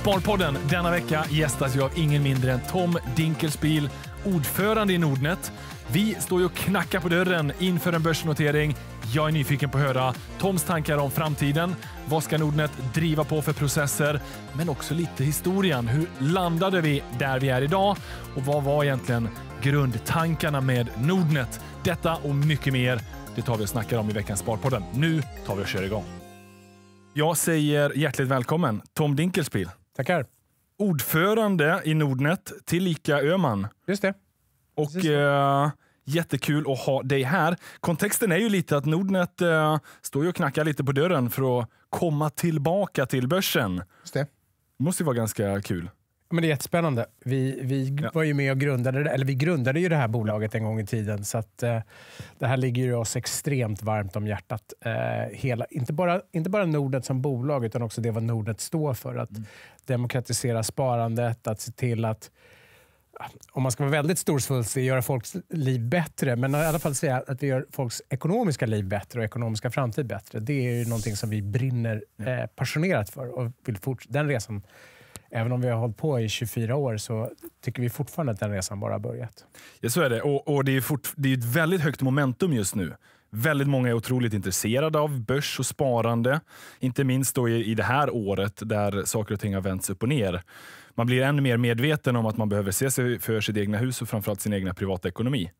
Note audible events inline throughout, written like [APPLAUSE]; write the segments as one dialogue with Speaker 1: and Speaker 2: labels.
Speaker 1: Sparpodden denna vecka gästas jag av ingen mindre än Tom Dinkelspiel, ordförande i Nordnet. Vi står ju och knackar på dörren inför en börsnotering. Jag är nyfiken på att höra Toms tankar om framtiden. Vad ska Nordnet driva på för processer? Men också lite historien. Hur landade vi där vi är idag? Och vad var egentligen grundtankarna med Nordnet? Detta och mycket mer, det tar vi och snackar om i veckans Sparpodden. Nu tar vi och kör igång. Jag säger hjärtligt välkommen, Tom Dinkelspiel. Tackar. Ordförande i Nordnet, tillika Öman. Just det. Och Just det. Eh, jättekul att ha dig här. Kontexten är ju lite att Nordnet eh, står ju och knackar lite på dörren för att komma tillbaka till börsen. Just Det måste ju vara ganska kul.
Speaker 2: Men det är jättespännande. Vi, vi ja. var ju med och grundade det, eller vi grundade ju det här bolaget en gång i tiden. Så att, eh, det här ligger ju oss extremt varmt om hjärtat. Eh, hela, inte, bara, inte bara Nordnet som bolag, utan också det vad Nordnet står för. Att mm. demokratisera sparandet, att se till att om man ska vara väldigt storsvulstig, göra folks liv bättre. Men i alla fall säga att vi gör folks ekonomiska liv bättre och ekonomiska framtid bättre. Det är ju någonting som vi brinner eh, passionerat för och vill fortsätta den resan även om vi har hållit på i 24 år så tycker vi fortfarande att den resan bara har börjat.
Speaker 1: Ja, så är det. Och, och det, är fort, det är ett väldigt högt momentum just nu. Väldigt många är otroligt intresserade av börs och sparande. Inte minst då i, i det här året där saker och ting har vänts upp och ner. Man blir ännu mer medveten om att man behöver se sig för sitt egna hus och framförallt sin egna privatekonomi.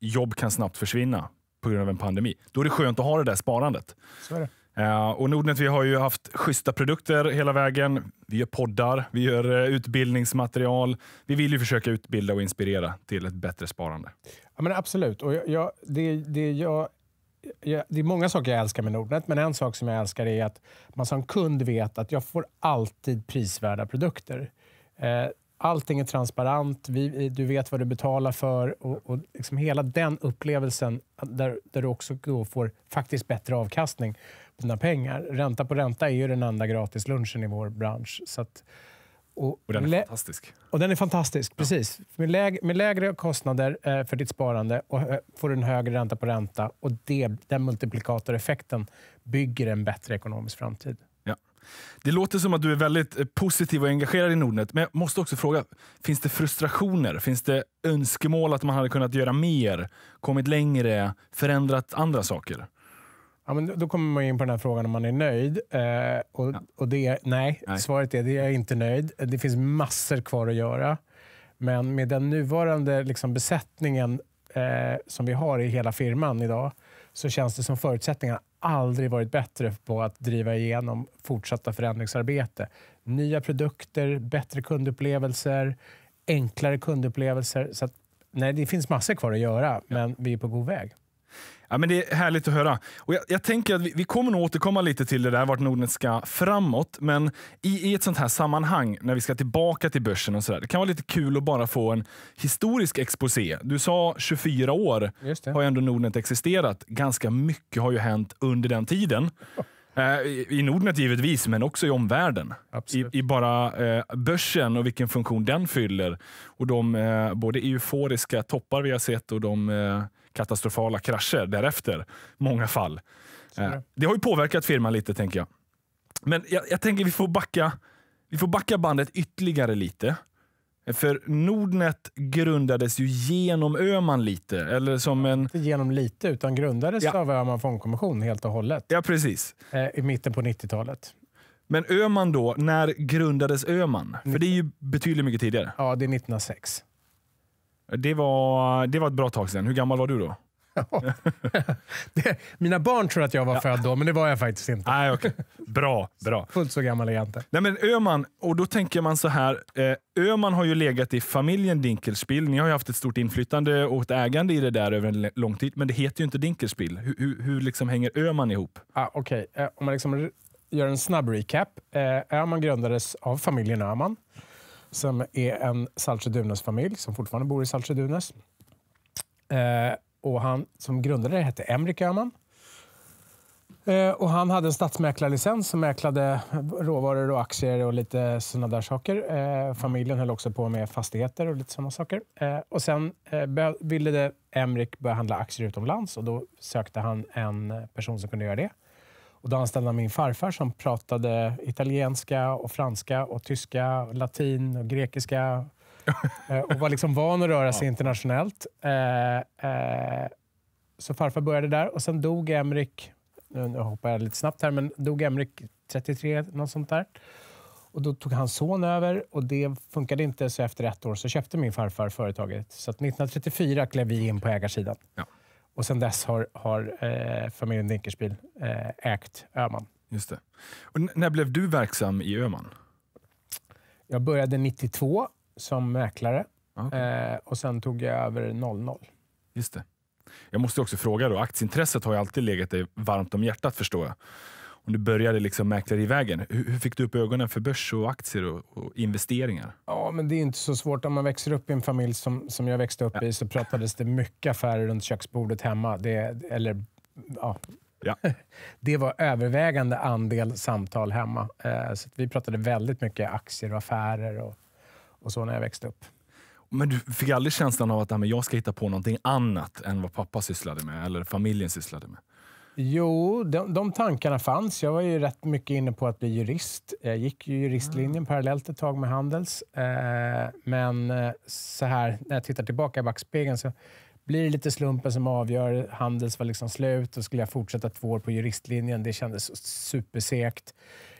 Speaker 1: Jobb kan snabbt försvinna på grund av en pandemi. Då är det skönt att ha det där sparandet. Så är det. Eh, och Nordnet, vi har ju haft schyssta produkter hela vägen. Vi gör poddar, vi gör eh, utbildningsmaterial. Vi vill ju försöka utbilda och inspirera till ett bättre sparande.
Speaker 2: Ja, men absolut. Och jag, jag det, det, jag, jag, det är många saker jag älskar med Nordnet, men en sak som jag älskar är att man som kund vet att jag får alltid prisvärda produkter. Eh, allting är transparent, vi, du vet vad du betalar för och, och liksom hela den upplevelsen där, där du också får faktiskt bättre avkastning öppna pengar. Ränta på ränta är ju den enda gratislunchen i vår bransch. Så att, och, och, den är fantastisk. Och den är fantastisk, ja. precis. Med, läg med, lägre kostnader eh, för ditt sparande och eh, får du en högre ränta på ränta. Och det, Den multiplikatoreffekten bygger en bättre ekonomisk framtid.
Speaker 1: Ja. Det låter som att du är väldigt eh, positiv och engagerad i Nordnet, men jag måste också fråga, finns det frustrationer? Finns det önskemål att man hade kunnat göra mer, kommit längre, förändrat andra saker?
Speaker 2: Ja, men då kommer man in på den här frågan om man är nöjd. Eh, och, ja. och det nej, nej, svaret är att jag är inte nöjd. Det finns massor kvar att göra. Men med den nuvarande liksom, besättningen eh, som vi har i hela firman idag så känns det som förutsättningarna aldrig varit bättre på att driva igenom fortsatta förändringsarbete. Nya produkter, bättre kundupplevelser, enklare kundupplevelser. Så att, nej, det finns massor kvar att göra, men vi är på god väg.
Speaker 1: Ja, men det är härligt att höra. Och jag, jag tänker att vi, vi, kommer nog återkomma lite till det där vart Nordnet ska framåt. Men i, i ett sånt här sammanhang, när vi ska tillbaka till börsen och sådär. Det kan vara lite kul att bara få en historisk exposé. Du sa 24 år har ändå Nordnet existerat. Ganska mycket har ju hänt under den tiden. [LAUGHS] Eh, I Nordnet givetvis, men också i omvärlden. I, I, bara eh, börsen och vilken funktion den fyller. Och de eh, både euforiska toppar vi har sett och de eh, katastrofala krascher därefter. Många fall. Eh, det. har ju påverkat firman lite, tänker jag. Men jag, jag tänker vi får, backa, vi får backa bandet ytterligare lite. För Nordnet grundades ju genom Öman lite. Eller som en... Inte genom lite, utan grundades ja. av Öman fondkommission helt och hållet. Ja, precis. Eh, I mitten på 90-talet. Men Öman då, när grundades Öman? För det är ju betydligt mycket tidigare. Ja, det är 1906. Det var, det var ett bra tag sedan. Hur gammal var du då? [LAUGHS] det, mina barn tror att jag
Speaker 2: var ja. född då, men det var jag faktiskt inte. Nej, okay. Bra, bra. Fullt så gammal är jag inte.
Speaker 1: Nej, men Öman, och då tänker man så här. Eh, Öman har ju legat i familjen Dinkelspiel. Ni har ju haft ett stort inflytande och ett ägande i det där över en lång tid, men det heter ju inte Dinkelspiel. Hur, hur, hur liksom hänger Öman
Speaker 2: ihop? Ah, Okej, okay. eh, om man liksom gör en snabb recap. Eh, Öman grundades av familjen Öman som är en Saltsjö-Dunäs-familj som fortfarande bor i Saltsjö-Dunäs. Eh, han som grundade det hette Emrik Öhman. Eh, och han hade en statsmäklarlicens som mäklade råvaror och aktier och lite sådana där saker. Eh, familjen höll också på med fastigheter och lite sådana saker. Eh, och sen ville Emrik börja handla aktier utomlands och då sökte han en person som kunde göra det. Och då anställde han min farfar som pratade italienska, och franska, och tyska, och latin och grekiska. [LAUGHS] Eh, och var liksom van att röra sig internationellt. Eh, eh, så farfar började där och sen dog Emrik, nu hoppar jag lite snabbt här, men dog Emrik 33, något sånt där. Och då tog hans son över och det funkade inte, så efter ett år så köpte min farfar företaget. Så 1934 klev vi in på ägarsidan. Ja. Och sen dess har, har eh, familjen Dinkelspiel eh, ägt Öman. Just det. Och när blev du verksam i Öman? Jag började 92 som mäklare ah, okay. eh, och sen tog jag över 00. Just det.
Speaker 1: Jag måste också fråga, då, aktieintresset har ju alltid legat dig varmt om hjärtat förstår jag om du började liksom mäklerivägen. Hur, hur fick du upp ögonen för börs och aktier och, och, investeringar?
Speaker 2: Ja, men det är inte så svårt. Om man växer upp i en familj som, som jag växte upp ja. i så pratades det mycket affärer runt köksbordet hemma. Det, eller, ja. Ja. [LAUGHS] Det var övervägande andel samtal hemma. Eh, så vi pratade väldigt mycket aktier och affärer och, och så när jag växte upp.
Speaker 1: Men du fick aldrig känslan av att jag ska hitta på någonting annat än vad pappa sysslade med eller familjen sysslade med?
Speaker 2: Jo, de, de tankarna fanns. Jag var ju rätt mycket inne på att bli jurist. Jag gick ju juristlinjen ah. parallellt ett tag med Handels. Eh, men eh, så här, när jag tittar tillbaka i backspegeln så blir det lite slumpen som avgör. Handels var liksom slut och skulle jag fortsätta två år på juristlinjen. Det kändes supersekt.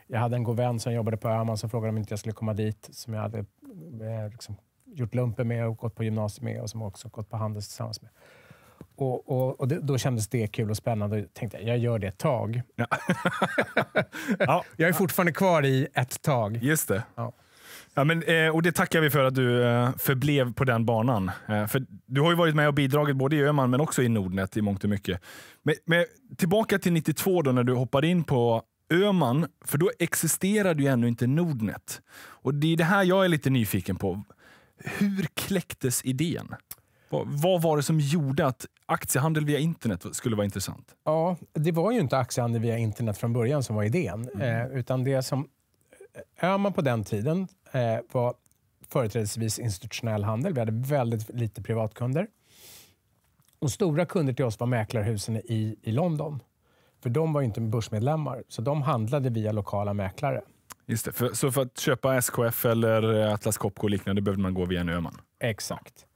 Speaker 2: Jag hade en god vän som jobbade på Öhman som frågade om inte jag skulle komma dit, som jag hade eh, liksom, gjort lumpen med och gått på gymnasiet med och som också gått på Handels tillsammans med. Och, och, och det, då kändes det kul och spännande och tänkte jag gör det ett tag. Ja. [LAUGHS] ja. Jag är fortfarande kvar i ett tag. Just det.
Speaker 1: Ja. Ja, men, eh, och Det tackar vi för att du eh, förblev på den banan. Eh, för Du har ju varit med och bidragit både i Öman men också i Nordnet i mångt och mycket. Men, men tillbaka till 92 då när du hoppade in på Öman, för då existerade ju ännu inte Nordnet. Och Det är det här jag är lite nyfiken på. Hur kläcktes idén? Vad var det som gjorde att aktiehandel via internet skulle vara intressant?
Speaker 2: Ja, det var ju inte aktiehandel via internet från början som var idén. Mm. Eh, utan det som eh, Öhman på den tiden eh, var företrädesvis institutionell handel. Vi hade väldigt lite privatkunder. Och stora kunder till oss var mäklarhusen i, i London. För de var inte börsmedlemmar, så de handlade via lokala mäklare.
Speaker 1: Just det. För, så för att köpa SKF eller Atlas Copco och liknande behövde man gå via en Öhman? Exakt.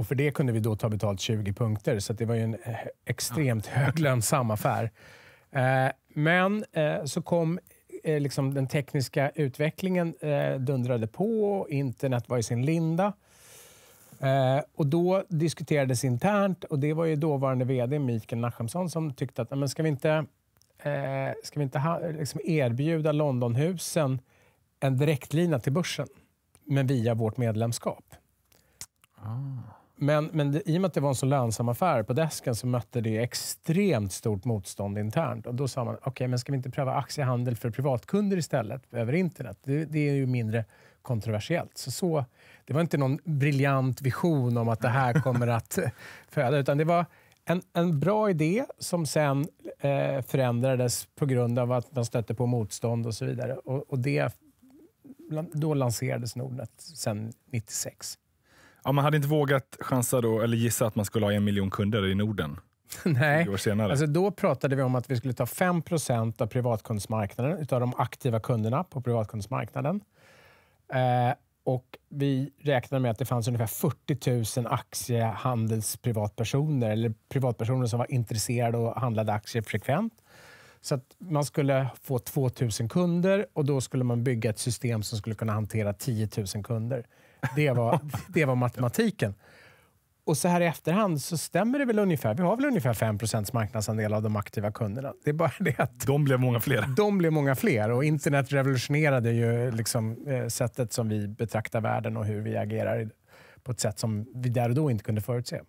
Speaker 2: Och för det kunde vi då ta betalt 20 punkter, så det var ju en eh, extremt ja. hög lönsam affär. Eh, men eh, så kom eh, liksom den tekniska utvecklingen eh, dundrade på, internet var i sin linda. Eh, och då diskuterades internt, och det var ju dåvarande vd Mikael Nachemsson som tyckte att men ska vi inte, ska vi inte ha, liksom erbjuda Londonhusen en direktlina till börsen, men via vårt medlemskap? Ah. Men, men det, i och med att det var en så lönsam affär på desken så mötte det extremt stort motstånd internt. Och då sa man, okej, okay, men ska vi inte pröva aktiehandel för privatkunder istället över internet? Det, det är ju mindre kontroversiellt. Så, så, det var inte någon briljant vision om att det här kommer att [LAUGHS] föda, utan det var en, en bra idé som sen eh, förändrades på grund av att man stötte på motstånd och så vidare. Och, och det, då lanserades Nordnet sen 96.
Speaker 1: Ja, man hade inte vågat chansa då, eller gissa att man skulle ha en miljon kunder i Norden. [LAUGHS] Nej, alltså
Speaker 2: då pratade vi om att vi skulle ta 5 av privatkundsmarknaden, utav de aktiva kunderna på privatkundsmarknaden. Eh, och vi räknade med att det fanns ungefär 40 000 aktiehandelsprivatpersoner, eller privatpersoner som var intresserade och handlade aktier frekvent. Så att man skulle få 2 000 kunder och då skulle man bygga ett system som skulle kunna hantera 10 000 kunder. Det var, det var matematiken. Och så här i efterhand så stämmer det väl ungefär. Vi har väl ungefär 5 marknadsandel av de aktiva kunderna. Det är bara det att... De blev många fler. De blev många fler och internet revolutionerade ju liksom, eh, sättet som vi betraktar världen och hur vi agerar på ett sätt som vi där och då inte kunde förutse.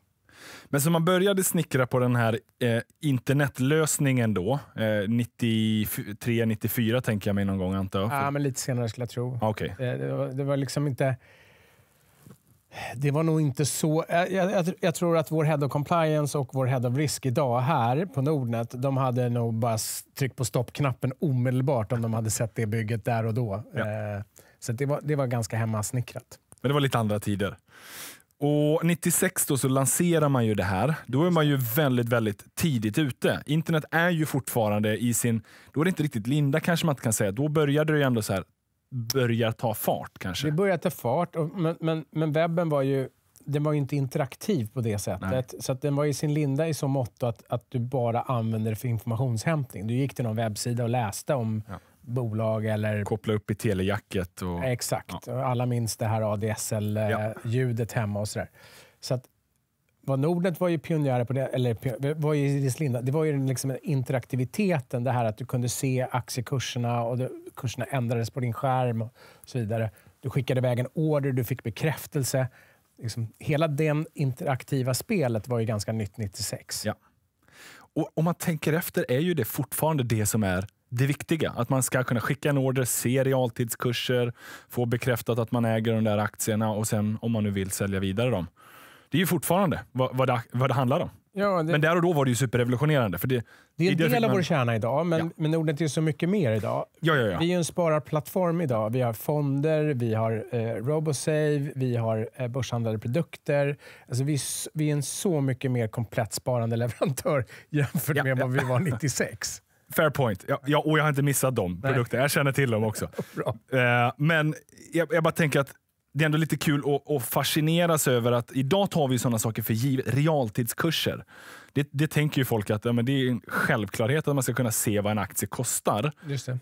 Speaker 1: Men så man började snickra på den här eh, internetlösningen då, eh, 93-94 tänker jag mig någon gång antar jag. Ja,
Speaker 2: men lite senare skulle jag tro. Ah, okay. Eh, det, var, det var liksom inte... Det var nog inte så... Jag, jag, jag, tror att vår Head of Compliance och vår Head of Risk idag här på Nordnet, de hade nog bara tryckt på stoppknappen omedelbart om de hade sett det bygget där och då. Ja. Eh, så det var, det var ganska hemmasnickrat.
Speaker 1: Men det var lite andra tider. Och 96 då så lanserar man ju det här. Då är man ju väldigt, väldigt tidigt ute. Internet är ju fortfarande i sin... Då är det inte riktigt linda kanske man inte kan säga. Då började det ju ändå så här börjar ta
Speaker 2: fart kanske? Det börjar ta fart, och, men, men, men webben var ju den var inte interaktiv på det sättet. Nej. Så att den var i sin linda i så mått att, att du bara använde det för informationshämtning. Du gick till någon webbsida och läste om ja. bolag eller...
Speaker 1: Koppla upp i telejacket. Och...
Speaker 2: Exakt. Ja. Alla minns det här ADSL-ljudet ja. hemma och sådär. Så att vad Nordnet var ju pionjärer på det, eller var ju i det var ju liksom interaktiviteten, det här att du kunde se aktiekurserna och det, kurserna ändrades på din skärm och så vidare. Du skickade iväg en order, du fick bekräftelse. Liksom, hela det interaktiva spelet var ju ganska nytt 96. Ja.
Speaker 1: Och om man tänker efter är ju det fortfarande det som är det viktiga. Att man ska kunna skicka en order, se realtidskurser, få bekräftat att man äger de där aktierna och sen om man nu vill sälja vidare dem. Det är ju fortfarande vad, vad, det, vad det handlar om.
Speaker 2: Ja, det... Men där och då
Speaker 1: var det ju superrevolutionerande. För det, det är en del av man... vår kärna
Speaker 2: idag, men, ja. men Nordnet är så mycket mer idag. Ja, ja, ja. Vi är en spararplattform idag. Vi har fonder, vi har eh, Robosave, vi har eh, börshandlade produkter. Alltså vi, vi är en så mycket mer komplett sparande leverantör [LAUGHS] jämfört ja, med ja. vad vi var 96.
Speaker 1: [LAUGHS] Fair point. Ja, ja, och jag har inte missat de produkterna. Jag känner till dem också. [LAUGHS] Eh, men jag, jag bara tänker att det är ändå lite kul att, att fascineras över att idag tar vi sådana saker för givet. Realtidskurser. Det, det tänker ju folk att ja, men det är en självklarhet att man ska kunna se vad en aktie kostar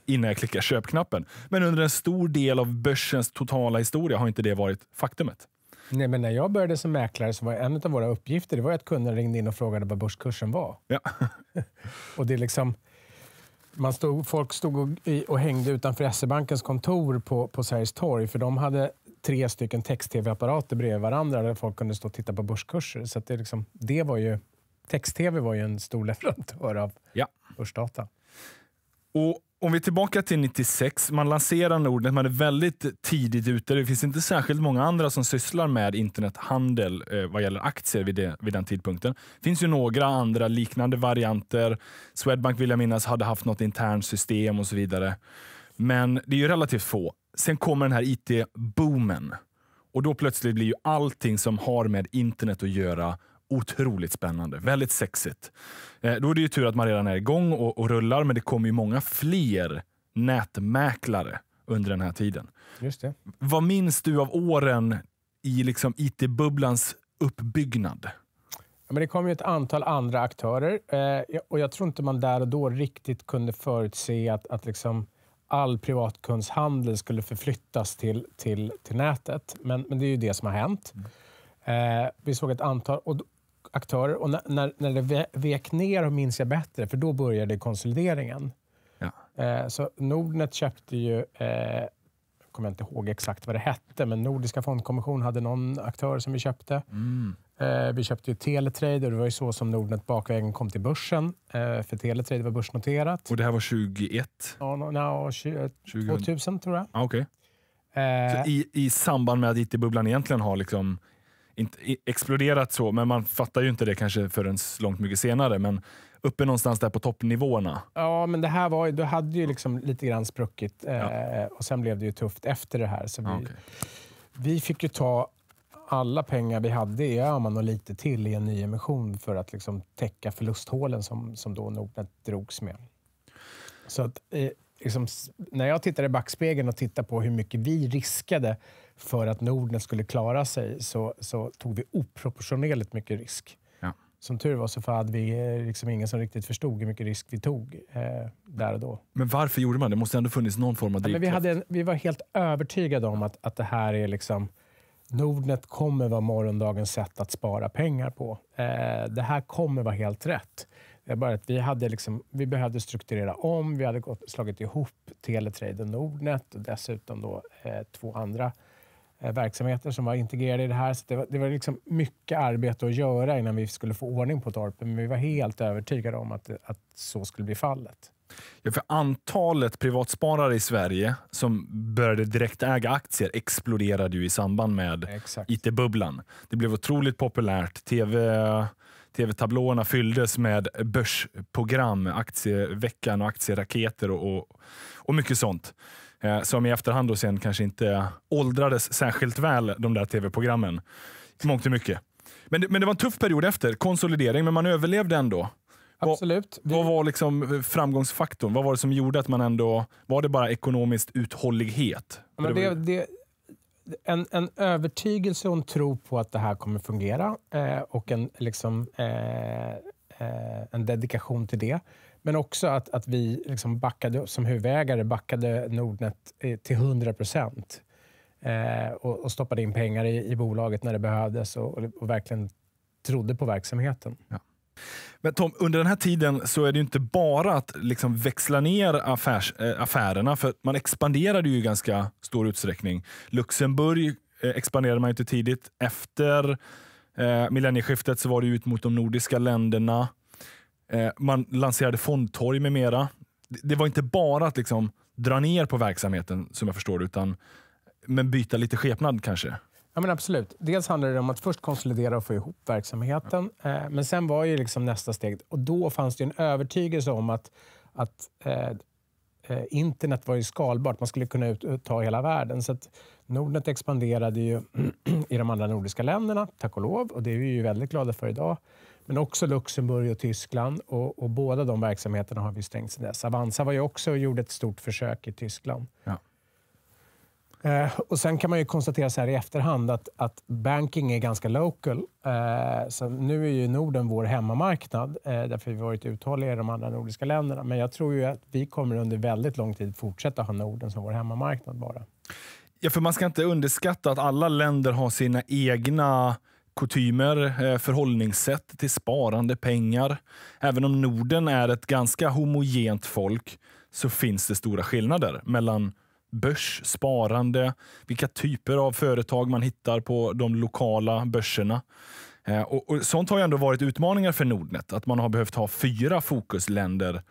Speaker 1: innan jag klickar köpknappen. Men under en stor del av börsens totala historia har inte det varit faktumet.
Speaker 2: Nej, men när jag började som mäklare så var en av våra uppgifter det var att kunderna ringde in och frågade vad börskursen var. Ja. [LAUGHS] och det är liksom man stod, folk stod och, och hängde utanför SE-bankens kontor på, på Sergels torg för de hade tre stycken text-tv-apparater bredvid varandra där folk kunde stå och titta på börskurser. Så det, liksom, det var ju... Text-tv var ju en stor leverantör av ja. börsdata.
Speaker 1: Och om vi är tillbaka till 96, man lanserar Nordnet, man är väldigt tidigt ute. Det finns inte särskilt många andra som sysslar med internethandel eh, vad gäller aktier vid, det, vid den tidpunkten. Det finns ju några andra liknande varianter. Swedbank vill jag minnas hade haft något internt system och så vidare. Men det är ju relativt få. Sen kommer den här IT-boomen. Och då plötsligt blir ju allting som har med internet att göra otroligt spännande. Väldigt sexigt. Eh, då är det ju tur att man redan är igång och, och rullar, men det kommer ju många fler nätmäklare under den här tiden. Just det. Vad minns du av åren i liksom IT-bubblans uppbyggnad?
Speaker 2: Ja, men det kom ju ett antal andra aktörer eh, och jag tror inte man där och då riktigt kunde förutse att, att liksom all privatkundshandel skulle förflyttas till, till, till nätet. Men, men det är ju det som har hänt. Mm. Eh, vi såg ett antal aktörer och när, när, det vek ner och minns jag bättre, för då började konsolideringen. Ja. Eh, så Nordnet köpte ju eh, jag kommer inte ihåg exakt vad det hette, men Nordiska fondkommissionen hade någon aktör som vi köpte. Mm. Eh, vi köpte ju Teletrade och det var ju så som Nordnet bakvägen kom till börsen. Eh, för Teletrade var börsnoterat.
Speaker 1: Och det här var 21?
Speaker 2: Ja, no, no, 20, 2000 tror jag. Ah, okay. eh, i,
Speaker 1: I samband med att IT-bubblan egentligen har liksom inte exploderat så, men man fattar ju inte det kanske förrän långt mycket senare. Men uppe någonstans där på toppnivåerna.
Speaker 2: Ja, men det här var ju, då hade ju liksom lite grann spruckit eh, ja. och sen blev det ju tufft efter det här. Så vi, okay. vi fick ju ta alla pengar vi hade i Öhman och lite till i en ny emission för att liksom täcka förlusthålen som, som då Nordnet drogs med. Så att, eh, liksom, när jag tittar i backspegeln och tittar på hur mycket vi riskade för att Nordnet skulle klara sig så, så tog vi oproportionerligt mycket risk. Ja. Som tur var så hade vi eh, liksom ingen som riktigt förstod hur mycket risk vi tog eh, där och då.
Speaker 1: Men varför gjorde man det? Det måste ändå funnits någon form av drivkraft? Ja, men vi,
Speaker 2: hade en, vi var helt övertygade om att, att det här är liksom Nordnet kommer vara morgondagens sätt att spara pengar på. Eh, det här kommer vara helt rätt. Det är bara att vi, hade liksom, vi behövde strukturera om. Vi hade gått, slagit ihop Teletrade och Nordnet och dessutom då, eh, två andra eh, verksamheter som var integrerade i det här. Så det var, det var liksom mycket arbete att göra innan vi skulle få ordning på torpen, men vi var helt övertygade om att, att så skulle bli fallet.
Speaker 1: Ja, för antalet privatsparare i Sverige som började direkt äga aktier exploderade ju i samband med IT-bubblan. Det blev otroligt populärt. TV, TV-tablåerna fylldes med börsprogram, aktieveckan och aktieraketer och, och, och mycket sånt. Eh, som i efterhand då sen kanske inte åldrades särskilt väl, de där tv-programmen. Mångt och mycket. Men det, men det var en tuff period efter, konsolidering, men man överlevde ändå. Absolut. Vad, vad, var liksom eh, framgångsfaktorn? Vad var det som gjorde att man ändå... Var det bara ekonomiskt uthållighet? men det,
Speaker 2: det, en, en övertygelse och en tro på att det här kommer fungera eh, och en, liksom, eh, eh, en dedikation till det. Men också att, att vi liksom backade, som huvudägare backade Nordnet eh, till 100 procent. Eh, och, och, stoppade in pengar i, i, bolaget när det behövdes och, och verkligen trodde på verksamheten. Ja.
Speaker 1: Men Tom, under den här tiden så är det inte bara att liksom växla ner affärs, äh, affärerna, för man expanderade ju i ganska stor utsträckning. Luxemburg eh, expanderade man inte tidigt. Efter äh, millennieskiftet så var det ut mot de nordiska länderna. man lanserade fondtorg med mera. Det, det var inte bara att liksom dra ner på verksamheten som jag förstår utan men byta lite skepnad kanske?
Speaker 2: men absolut. Dels handlar det om att först konsolidera och få ihop verksamheten. Eh, men sen var ju liksom nästa steg, och då fanns det en övertygelse om att, att eh, eh, internet var ju skalbart. Man skulle kunna ta hela världen. Så att Nordnet expanderade ju [CLEARS THROAT] i de andra nordiska länderna, tack och lov. Och det är vi ju väldigt glada för idag. Men också Luxemburg och Tyskland. Och, och båda de verksamheterna har vi stängt sedan dess. Avanza var ju också och gjorde ett stort försök i Tyskland. Ja. Eh, och Sen kan man ju konstatera så här i efterhand att, att banking är ganska local. Eh, så nu är ju Norden vår hemmamarknad, eh, därför vi varit uthålliga i de andra nordiska länderna. Men jag tror ju att vi kommer under väldigt lång tid fortsätta ha Norden som vår hemmamarknad bara. Ja, för
Speaker 1: man ska inte underskatta att alla länder har sina egna kutymer, eh, förhållningssätt till sparande, pengar. Även om Norden är ett ganska homogent folk så finns det stora skillnader mellan börssparande, vilka typer av företag man hittar på de lokala börserna. Eh, och, och sånt har ju ändå varit utmaningar för Nordnet, att man har behövt ha fyra fokusländer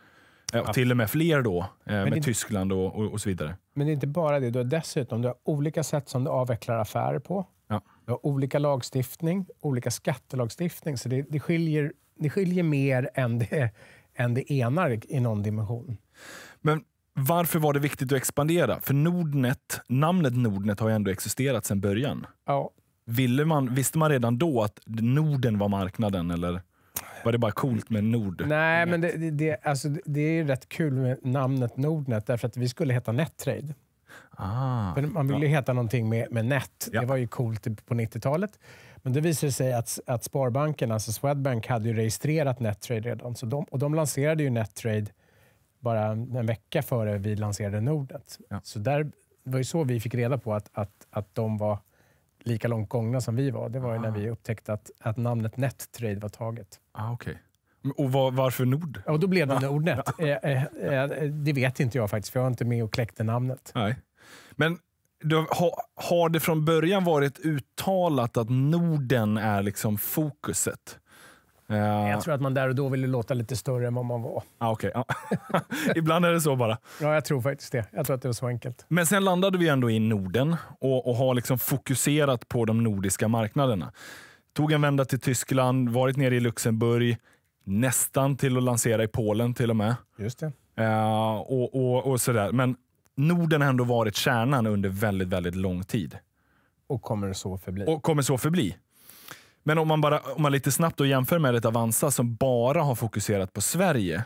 Speaker 1: eh, och till och med fler då, eh, med inte, Tyskland och, och, och, så vidare.
Speaker 2: Men det är inte bara det. Du har dessutom du har olika sätt som du avvecklar affärer på. Ja. Du har olika lagstiftning, olika skattelagstiftning. Så det, det, skiljer, det skiljer mer än det, än det enar i någon dimension.
Speaker 1: Men varför var det viktigt att expandera? För Nordnet, namnet Nordnet har ju ändå existerat sedan början. Ja. Ville man, visste man redan då att Norden var marknaden eller var det bara coolt med Nord?
Speaker 2: Nej, men det, det, alltså, det är rätt kul med namnet Nordnet därför att vi skulle heta Nettrade. Ah, För man ville ju heta någonting med, med nät. Ja. Det var ju coolt på 90-talet. Men det visade sig att, att Sparbanken, alltså Swedbank, hade ju registrerat Nettrade redan. Så de, och de lanserade ju Nettrade bara en vecka före vi lanserade Nordnet. Ja. Så där var ju så vi fick reda på att, att, att de var lika långt gångna som vi var. Det var ah. när vi upptäckte att, att namnet NetTrade var taget. Ah, okay. Och var, varför Nord? Ja, och då blev det Nordnet. [LAUGHS] eh, eh, eh, det vet inte jag faktiskt, för jag var inte med och kläckte namnet. Nej. Men har,
Speaker 1: har det från början varit uttalat att Norden är liksom fokuset? Uh, jag tror
Speaker 2: att man där och då ville låta lite större än vad man var.
Speaker 1: Ah, okay. Ah. [LAUGHS] Ibland är det så bara.
Speaker 2: Ja, jag tror faktiskt det. Jag tror att det var så enkelt.
Speaker 1: Men sen landade vi ändå i Norden och, och har liksom fokuserat på de nordiska marknaderna. Tog en vända till Tyskland, varit nere i Luxemburg, nästan till att lansera i Polen till och med. Just det. Uh, och, och, och, sådär. Men Norden har ändå varit kärnan under väldigt, väldigt lång tid.
Speaker 2: Och kommer så förbli.
Speaker 1: Och kommer så förbli. Men om man, bara, om man lite snabbt då jämför med ett Avanza som bara har fokuserat på Sverige.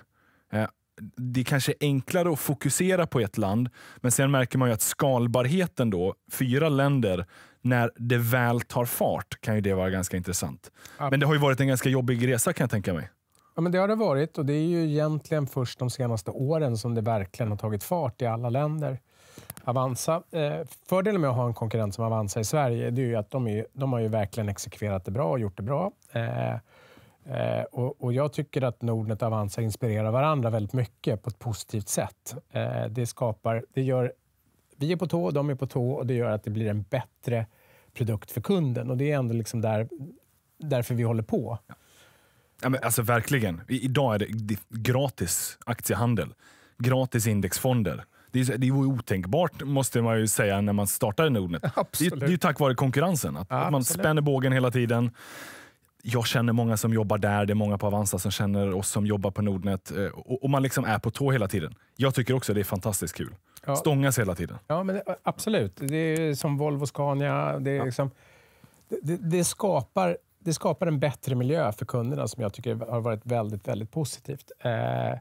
Speaker 1: Eh, det kanske är enklare att fokusera på ett land, men sen märker man ju att skalbarheten då, fyra länder, när det väl tar fart kan ju det vara ganska intressant. Men det har ju varit en ganska jobbig resa kan jag tänka mig.
Speaker 2: Ja, men det har det varit och det är ju egentligen först de senaste åren som det verkligen har tagit fart i alla länder. Avanza. Eh, fördelen med att ha en konkurrent som Avanza i Sverige det är ju att de, är, de har ju verkligen exekverat det bra och gjort det bra. Eh, eh, och, och, Jag tycker att Nordnet och Avanza inspirerar varandra väldigt mycket på ett positivt sätt. Eh, det skapar, det gör, vi är på tå, de är på tå och det gör att det blir en bättre produkt för kunden. Och Det är ändå liksom där, därför vi håller på.
Speaker 1: Ja, men alltså Verkligen. I, idag är det gratis aktiehandel, gratis indexfonder. Det är, det är otänkbart, måste man ju säga, när man startade Nordnet. Absolut. Det, är, det är tack vare konkurrensen. Att, att man spänner bågen hela tiden jag känner många som jobbar där, det är många på Avanza som känner oss som jobbar på Nordnet. Eh, och, man liksom är på tå hela tiden. Jag tycker också det är fantastiskt kul. Ja. Stångas hela tiden.
Speaker 2: Ja, men det, absolut. Det är som Volvo Scania. Det, ja. liksom, det, det, skapar, det skapar en bättre miljö för kunderna som jag tycker har varit väldigt, väldigt positivt. Eh,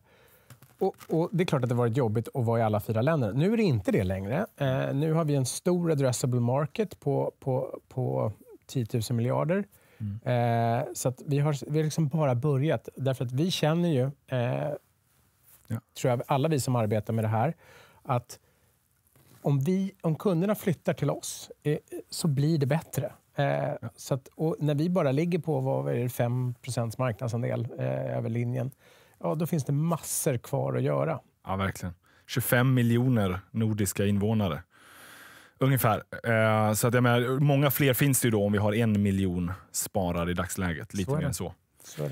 Speaker 2: och, och, Det är klart att det varit jobbigt att vara i alla fyra länder. Nu är det inte det längre. Eh, nu har vi en stor addressable market på, på, på 10 000 miljarder. Mm. Eh, så vi har, vi har liksom bara börjat. Därför att vi känner ju, eh, ja. tror jag, alla vi som arbetar med det här, att om, vi, om kunderna flyttar till oss eh, så blir det bättre. Eh, ja. så att, när vi bara ligger på vad är det, 5 marknadsandel eh, över linjen ja, då finns det massor kvar att göra.
Speaker 1: Ja, verkligen. 25 miljoner nordiska invånare. Ungefär. Eh, så att jag menar, många fler finns det ju då om vi har en miljon sparare i dagsläget. Lite mer än så. så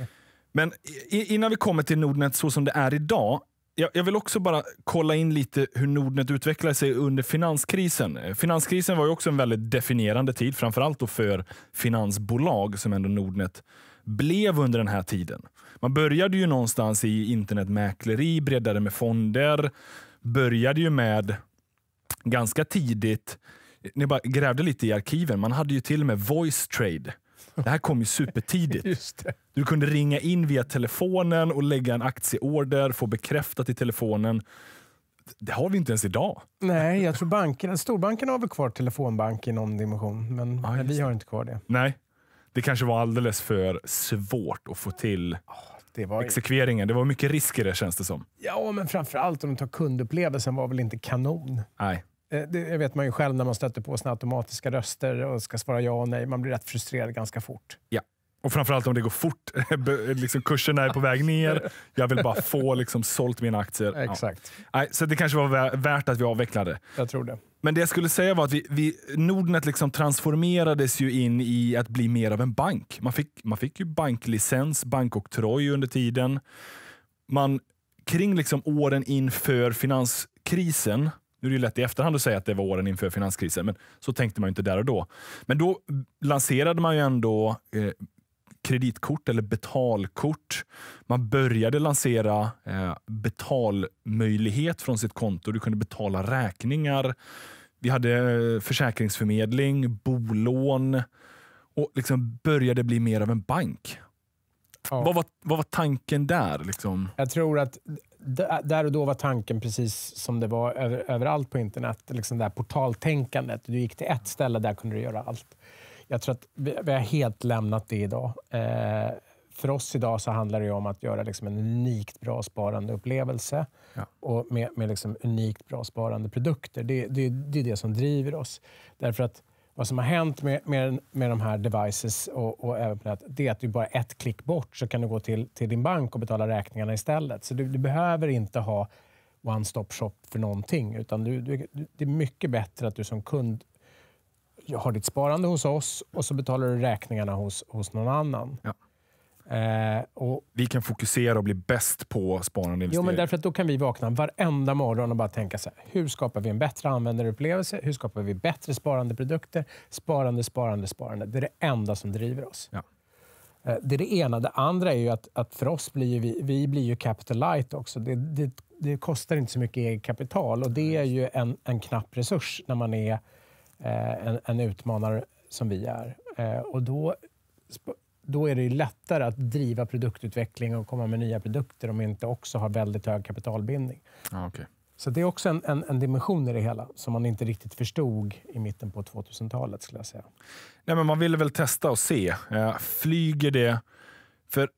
Speaker 1: Men i, innan vi kommer till Nordnet så som det är idag. Jag, jag vill också bara kolla in lite hur Nordnet utvecklade sig under finanskrisen. Eh, finanskrisen var ju också en väldigt definierande tid, framförallt då för finansbolag som ändå Nordnet blev under den här tiden man började ju någonstans i internetmäkleri, breddade med fonder, började ju med ganska tidigt, ni bara grävde lite i arkiven, man hade ju till och med voice trade. Det här kom ju supertidigt. [LAUGHS] Du kunde ringa in via telefonen och lägga en aktieorder, få bekräftat i telefonen. Det har vi inte ens idag.
Speaker 2: Nej, jag tror banken, storbanken har väl kvar telefonbank i någon dimension, men, ja, vi har inte kvar det.
Speaker 1: Nej, det kanske var alldeles för svårt att få till ah, det var... exekveringen. Det var mycket risk i det känns det som.
Speaker 2: Ja, men framförallt om de tar kundupplevelsen var väl inte kanon. Nej. Eh, det vet man ju själv när man stöter på sina automatiska röster och ska svara ja och nej. Man blir rätt frustrerad ganska fort.
Speaker 1: Ja. Och framförallt om det går fort. [LAUGHS] liksom kurserna är på väg ner. Jag vill bara få liksom, sålt mina aktier. Exakt. Ja. så det kanske var värt att vi avvecklade. Jag tror det. Men det jag skulle säga var att vi, vi, Nordnet liksom transformerades ju in i att bli mer av en bank. Man fick, man fick ju banklicens, bankoktroj under tiden. Man, kring liksom åren inför finanskrisen, nu är det lätt i efterhand att säga att det var åren inför finanskrisen, men så tänkte man inte där och då. Men då lanserade man ju ändå eh, kreditkort eller betalkort. Man började lansera eh, betalmöjlighet från sitt konto. Du kunde betala räkningar. Vi hade eh, försäkringsförmedling, bolån och liksom började bli mer av en bank.
Speaker 2: Ja. Vad, var, vad var tanken där? Liksom? Jag tror att där och då var tanken precis som det var över, överallt på internet. Liksom det här portaltänkandet. Du gick till ett ställe, där kunde du göra allt. Jag tror att vi, vi har helt lämnat det idag. Eh, för oss idag så handlar det om att göra liksom en unikt bra sparandeupplevelse ja. och med, med liksom unikt bra sparande produkter. Det, det, det är det som driver oss. Därför att vad som har hänt med, med, med de här devices och, och även på det, det är att du bara ett klick bort så kan du gå till, till din bank och betala räkningarna istället. Så du, du behöver inte ha one-stop shop för någonting. Utan du, du, det är mycket bättre att du som kund du har ditt sparande hos oss och så betalar du räkningarna hos, hos någon annan. Ja. Eh, och, vi
Speaker 1: kan fokusera och bli bäst på sparande och Jo, men
Speaker 2: därför att då kan vi vakna varenda morgon och bara tänka så här, hur skapar vi en bättre användarupplevelse? Hur skapar vi bättre sparandeprodukter? Sparande, sparande, sparande. Det är det enda som driver oss. Ja. Eh, det är det ena. Det andra är ju att, att för oss blir vi, vi blir ju capital light också. Det, det, det kostar inte så mycket eget kapital och det är ju en, en knapp resurs när man är Eh, en, en, utmanare som vi är. Eh, och då, då är det lättare att driva produktutveckling och komma med nya produkter om vi inte också har väldigt hög kapitalbindning. Ah, okay. Så det är också en, en, en, dimension i det hela som man inte riktigt förstod i mitten på 2000-talet. skulle jag säga.
Speaker 1: Nej, men Man ville väl testa och se. Eh, flyger det? För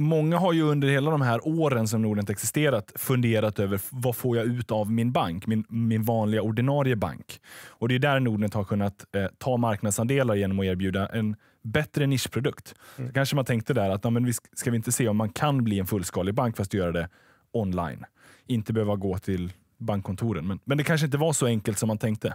Speaker 1: många har ju under hela de här åren som Nordnet existerat funderat över vad får jag ut av min bank, min, min vanliga ordinarie bank? Och det är där Nordnet har kunnat eh, ta marknadsandelar genom att erbjuda en bättre nischprodukt. Mm. kanske man tänkte där att ja, men vi ska vi inte se om man kan bli en fullskalig bank fast göra det online? Inte behöva gå till bankkontoren. Men, men det kanske inte var så enkelt som man tänkte.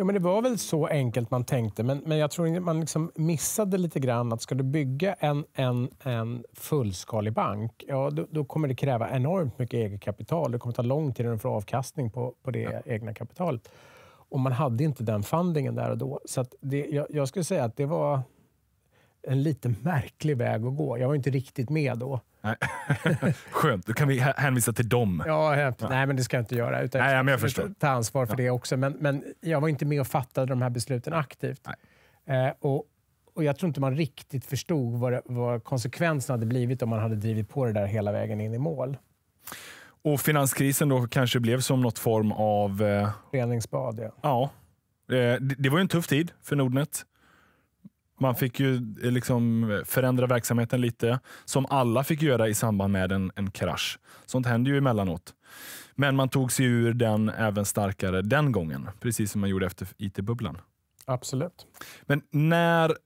Speaker 2: Ja, men det var väl så enkelt man tänkte, men, men jag tror man liksom missade lite grann att ska du bygga en, en, en fullskalig bank, ja, då, då kommer det kräva enormt mycket eget kapital. Det kommer ta lång tid att få avkastning på, på det ja. egna kapitalet. Och man hade inte den fundingen där och då. Så det, jag, jag skulle säga att det var en lite märklig väg att gå. Jag var inte riktigt med då.
Speaker 1: Nej. [LAUGHS] Skönt, då kan vi hänvisa till dem.
Speaker 2: Ja, nej, men det ska jag inte göra. Utan nej, men jag förstår. Ta ansvar för ja. det också. Men, men jag var inte med och fattade de här besluten aktivt. Eh, och, och jag tror inte man riktigt förstod vad, det, vad konsekvenserna hade blivit om man hade drivit på det där hela vägen in i mål. Och finanskrisen
Speaker 1: då kanske blev som något form av... Eh... Reningsbad, ja. ja. Eh, det, det var en tuff tid för Nordnet. Man fick ju eh, liksom förändra verksamheten lite, som alla fick göra i samband med en, en krasch. Sånt händer ju emellanåt. Men man tog sig ur den även starkare den gången, precis som man gjorde efter IT-bubblan. Absolut. Men när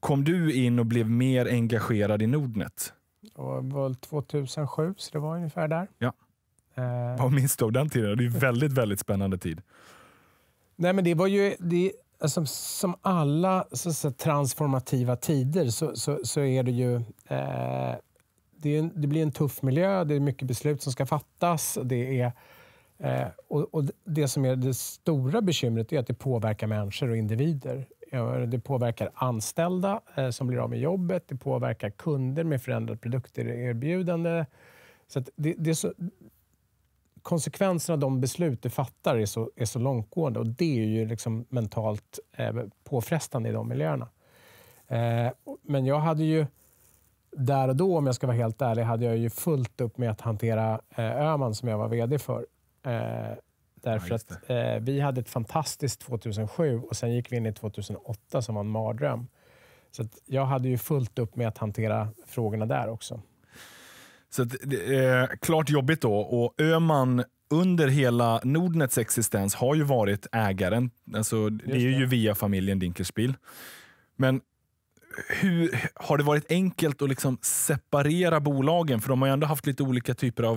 Speaker 1: kom du in och blev mer engagerad i Nordnet?
Speaker 2: Det var 2007, så det var ungefär där. Ja. Eh. Vad
Speaker 1: minns du av den tiden? Det är väldigt, väldigt spännande tid.
Speaker 2: Nej, men det var ju... Det Alltså, som alla så, så, transformativa tider så, så, så är det ju... Eh, det, är en, det, blir en tuff miljö, det är mycket beslut som ska fattas. Det är, eh, och, och, det som är det stora bekymret är att det påverkar människor och individer. Det påverkar anställda eh, som blir av med jobbet, det påverkar kunder med förändrat produkter erbjudande. Så det, det, är så, konsekvenserna av de beslut du fattar är så, är så långtgående och det är ju liksom mentalt eh, påfrestande i de miljöerna. Eh, men jag hade ju där och då, om jag ska vara helt ärlig, hade jag ju fullt upp med att hantera eh, Öman som jag var VD för. Eh, därför att eh, vi hade ett fantastiskt 2007 och sen gick vi in i 2008 som var en mardröm. Så jag hade ju fullt upp med att hantera frågorna där också.
Speaker 1: Så det är eh, klart jobbigt då. Och Öman under hela Nordnets existens har ju varit ägaren. Alltså, det. är ju via familjen Dinkelspiel. Men hur, har det varit enkelt att liksom separera bolagen? För de har ju ändå haft lite olika typer av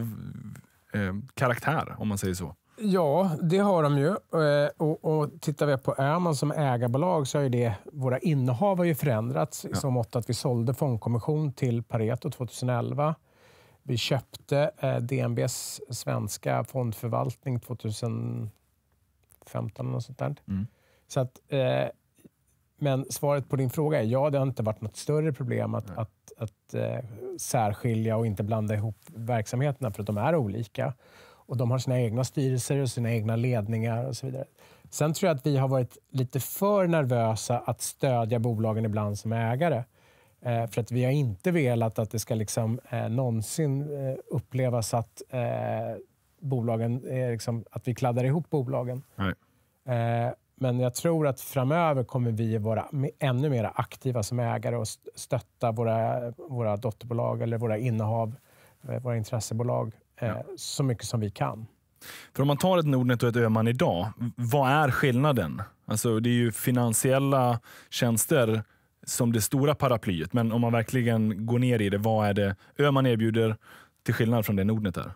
Speaker 1: eh, karaktär, om man säger så.
Speaker 2: Ja, det har de ju. Eh, och, och tittar vi på Öhman som ägarbolag så har ju det, våra innehav har ju förändrats ja. så mått att vi sålde fondkommission till Pareto 2011. Vi köpte eh, DNBs svenska fondförvaltning 2015 eller sånt där. Mm. Så att, eh, men svaret på din fråga är ja, det har inte varit något större problem att, att, att, att eh, särskilja och inte blanda ihop verksamheterna för att de är olika. Och De har sina egna styrelser och sina egna ledningar och så vidare. Sen tror jag att vi har varit lite för nervösa att stödja bolagen ibland som ägare. Eh, för att vi har inte velat att det ska liksom, eh, någonsin eh, upplevas att eh, bolagen är eh, liksom, att vi kladdar ihop bolagen. Eh, men jag tror att framöver kommer vi vara ännu mer aktiva som ägare och stötta våra, våra dotterbolag eller våra innehav, våra intressebolag, ja. så mycket som vi kan.
Speaker 1: För om man tar ett Nordnet och ett Öman idag, vad är skillnaden? Alltså, det är ju finansiella tjänster som det stora paraplyet. Men om man verkligen går ner i det, vad är det Öman erbjuder till skillnad från det Nordnet är?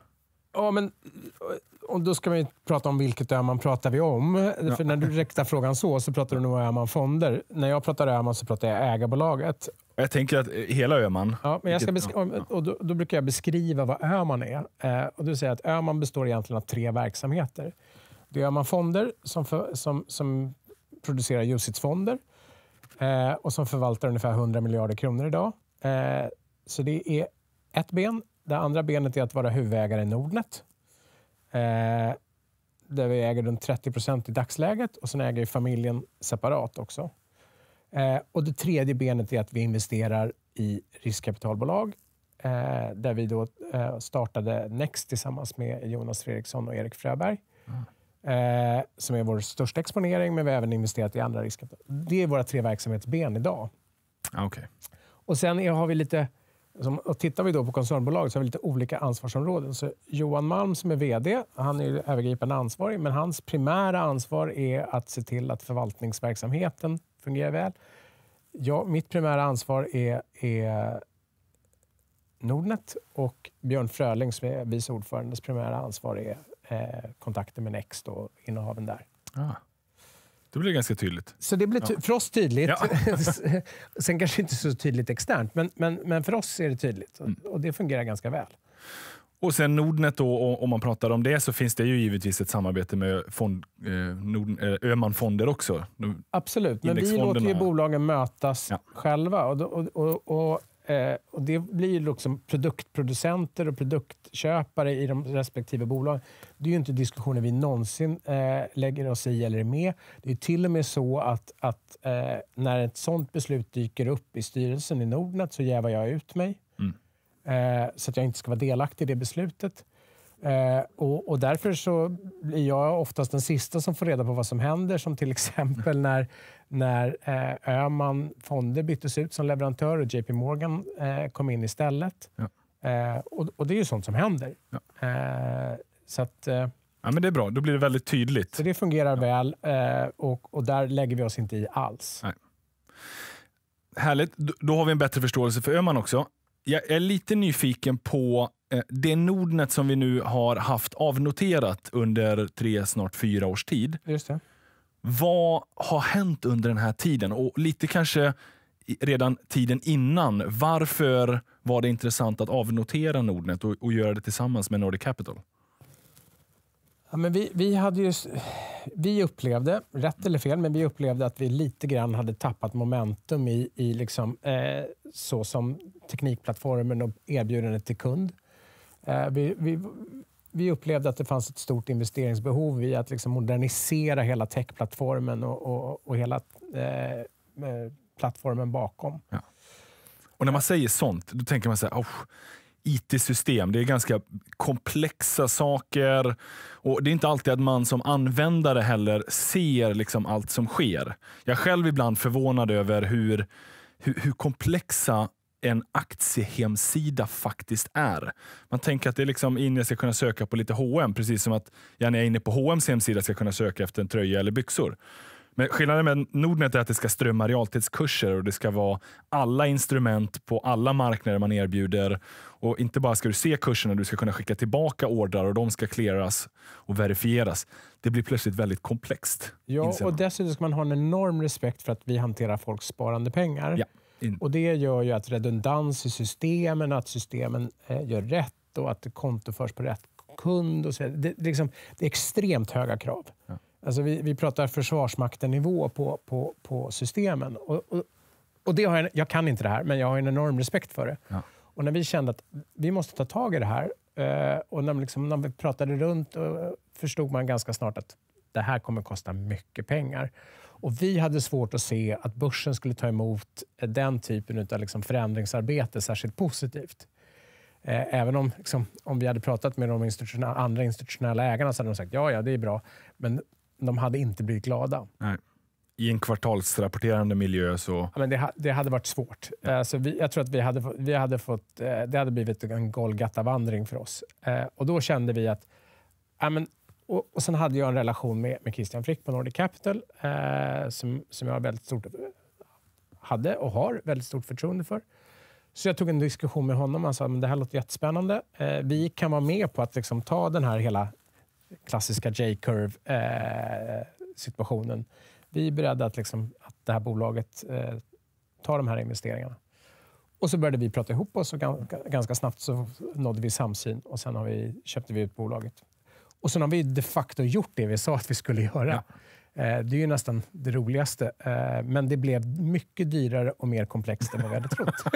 Speaker 2: Ja, men eh, och då ska vi prata om vilket Öhman pratar vi om. Ja. För när du riktar frågan så, så pratar du nog om Öhman Fonder. När jag pratar Öhman så pratar jag ägarbolaget.
Speaker 1: Jag tänker att hela Öhman...
Speaker 2: Ja, men jag ska och då, då, brukar jag beskriva vad Öhman är. Eh, och du säger att Öhman består egentligen av tre verksamheter. Det är Öhman Fonder som, för, som, som producerar UCITS-fonder eh, och som förvaltar ungefär 100 miljarder kronor idag. Eh, så det är ett ben. Det andra benet är att vara huvudägare i Nordnet. Eh, där vi äger runt 30 procent i dagsläget och sen äger familjen separat också. Eh, och det tredje benet är att vi investerar i riskkapitalbolag eh, där vi då eh, startade Next tillsammans med Jonas Fredriksson och Erik Fröberg. Mm eh, som är vår största exponering, men vi har även investerat i andra riskkapital. Det är våra tre verksamhetsben idag. Ah, okay. Och sen är, har vi lite... Som, och tittar vi då på koncernbolaget så har vi lite olika ansvarsområden. Så Johan Malm som är VD, han är ju övergripande ansvarig, men hans primära ansvar är att se till att förvaltningsverksamheten fungerar väl. Ja, mitt primära ansvar är, är Nordnet och Björn Fröling som är vice ordförandes primära ansvar är eh, kontakten med Next och innehaven där. Ah.
Speaker 1: Det blir ganska tydligt.
Speaker 2: Så det blir ja. för oss tydligt. Ja. [LAUGHS] Sen kanske inte så tydligt externt, men, men, men för oss är det tydligt. Mm. Och det fungerar ganska väl.
Speaker 1: Och sen Nordnet, då, om man pratar om det, så finns det ju givetvis ett samarbete med fond, eh, eh, Öman Fonder också.
Speaker 2: Absolut, men vi låter ju bolagen mötas ja. själva. Och, och, och, och Eh, och det blir liksom produktproducenter och produktköpare i de respektive bolagen. Det är ju inte diskussioner vi någonsin eh, lägger oss i eller är med. Det är till och med så att, att eh, när ett sådant beslut dyker upp i styrelsen i Nordnet så jävar jag ut mig. Mm. Eh, så att jag inte ska vara delaktig i det beslutet. Eh, och, och, därför så blir jag oftast den sista som får reda på vad som händer. Som till [LAUGHS] exempel när, när eh, Öhman Fonder byttes ut som leverantör och JP Morgan eh, kom in istället. Ja. Eh, och, och, det är ju sånt som händer. Ja. Eh, så att, eh, Ja, men det är bra, då blir det väldigt tydligt. Så det fungerar ja. väl eh, och, och där lägger vi oss
Speaker 1: inte i alls. Nej. Härligt, då har vi en bättre förståelse för Öhman också. Jag är lite nyfiken på Eh, det Nordnet som vi nu har haft avnoterat under tre, snart fyra års tid. Just det. Vad har hänt under den här tiden? Och lite kanske redan tiden innan. Varför var det intressant att avnotera Nordnet och, och göra det tillsammans med Nordic Capital?
Speaker 2: Ja, men vi, vi, hade ju, vi upplevde, rätt eller fel, men vi upplevde att vi lite grann hade tappat momentum i, i liksom, eh, så som teknikplattformen och erbjudandet till kund. Eh, vi, vi, vi, upplevde att det fanns ett stort investeringsbehov i att liksom modernisera hela techplattformen och, och, och, hela eh, eh plattformen bakom. Ja.
Speaker 1: Och när man säger sånt, då tänker man så här, IT-system, det är ganska komplexa saker och det är inte alltid att man som användare heller ser liksom allt som sker. Jag är själv ibland förvånad över hur, hur, hur komplexa en aktiehemsida faktiskt är. Man tänker att det är liksom in jag ska kunna söka på lite H&M precis som att jag när jag är inne på H&M's hemsida ska kunna söka efter en tröja eller byxor. Men skillnaden med Nordnet är att det ska strömma realtidskurser och det ska vara alla instrument på alla marknader man erbjuder. Och inte bara ska du se kurserna, du ska kunna skicka tillbaka ordrar och de ska clearas och verifieras. Det blir plötsligt väldigt komplext.
Speaker 2: Ja, och dessutom ska man ha en enorm respekt för att vi hanterar folks sparande pengar. Ja. In. Och Det gör ju att redundans i systemen, att systemen eh, gör rätt och att konto förs på rätt kund. Och så, det, liksom, det är extremt höga krav. Ja. Alltså vi, vi pratar försvarsmakten-nivå på, på, på systemen. Och, och, och det har jag, jag, kan inte det här, men jag har en enorm respekt för det. Ja. Och när vi kände att vi måste ta tag i det här eh, och när, liksom, när vi pratade runt eh, förstod man ganska snart att det här kommer kosta mycket pengar. Och vi hade svårt att se att börsen skulle ta emot eh, den typen av liksom förändringsarbete särskilt positivt. Eh, även om, liksom, om vi hade pratat med de institutionella, andra institutionella ägarna så hade de sagt ja, ja, det är bra. Men de hade inte blivit glada.
Speaker 1: Nej. I en kvartalsrapporterande miljö så... Ja,
Speaker 2: men det, det hade varit svårt. Ja. Alltså, vi, jag tror att vi hade, vi hade fått, det hade blivit en Golgata-vandring för oss. Och då kände vi att ja, men och, och sen hade jag en relation med, med Christian Frick på Nordic Capital eh, som, som jag väldigt stort, hade och har väldigt stort förtroende för. Så jag tog en diskussion med honom. Han sa att det här låter jättespännande. Eh, vi kan vara med på att liksom ta den här hela klassiska J-curve eh, situationen. Vi är beredda att, liksom, att det här bolaget eh, tar de här investeringarna. Och så började vi prata ihop oss och ganska snabbt så nådde vi samsyn och sen har vi, köpte vi ut bolaget. Och sen har vi de facto gjort det vi sa att vi skulle göra. Ja. Eh, det är ju nästan det roligaste. Eh, men det blev mycket dyrare och mer komplext än vad vi hade trott. [LAUGHS]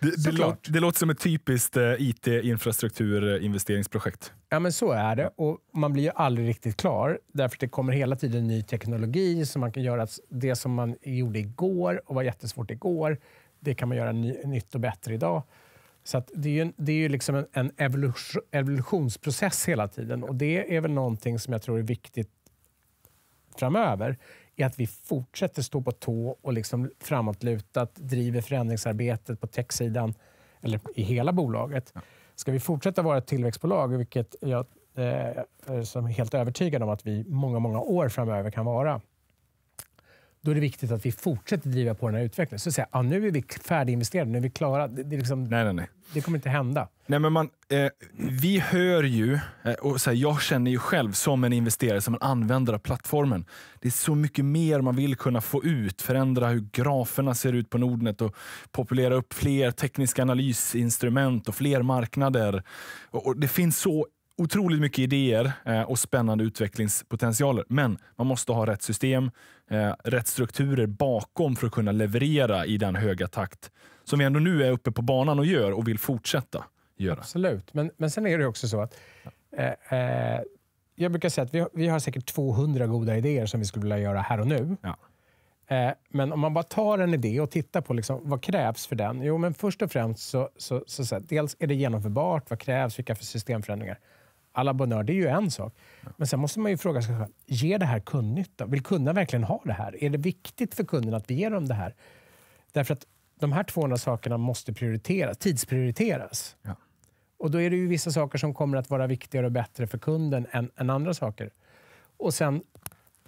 Speaker 2: det, det, låter,
Speaker 1: det, låter som ett typiskt eh, IT-infrastrukturinvesteringsprojekt.
Speaker 2: Ja, men så är det. Och man blir ju aldrig riktigt klar. Därför det kommer hela tiden ny teknologi som man kan göra. det som man gjorde igår och var jättesvårt igår, det kan man göra ny, nytt och bättre idag. Så det är ju, det är ju liksom en, en evolution, evolutionsprocess hela tiden och det är väl någonting som jag tror är viktigt framöver är att vi fortsätter stå på tå och liksom framåtlutat driver förändringsarbetet på techsidan eller i hela bolaget. Ska vi fortsätta vara ett tillväxtbolag, vilket jag eh, är helt övertygad om att vi många, många år framöver kan vara, då är det viktigt att vi fortsätter driva på den här utvecklingen. Så att säga, ja, nu är vi färdiginvesterade, nu är vi klara. Det, det är liksom... Nej, nej, nej det kommer inte hända.
Speaker 1: Nej, men man, eh, vi hör ju, eh, och så här, jag känner ju själv som en investerare, som en användare av plattformen. Det är så mycket mer man vill kunna få ut, förändra hur graferna ser ut på Nordnet och populera upp fler tekniska analysinstrument och fler marknader. Och, och det finns så otroligt mycket idéer eh, och spännande utvecklingspotentialer. Men man måste ha rätt system, eh, rätt strukturer bakom för att kunna leverera i den höga takt som vi ändå nu är uppe på banan
Speaker 2: och gör och vill fortsätta göra. Absolut, men, men sen är det också så att eh, eh, jag brukar säga att vi har, vi har säkert 200 goda idéer som vi skulle vilja göra här och nu. Ja. Eh, men om man bara tar en idé och tittar på liksom, vad krävs för den? Jo, men först och främst så, så, så, så dels är det genomförbart, vad krävs, vilka för systemförändringar? Alla bonör, det är ju en sak. Men sen måste man ju fråga sig själv, ger det här kundnytta? Vill kunderna verkligen ha det här? Är det viktigt för kunderna att vi ger dem det här? Därför att de här 200 sakerna måste prioriteras, tidsprioriteras. Ja. Och då är det ju vissa saker som kommer att vara viktigare och bättre för kunden än, än andra saker. Och sen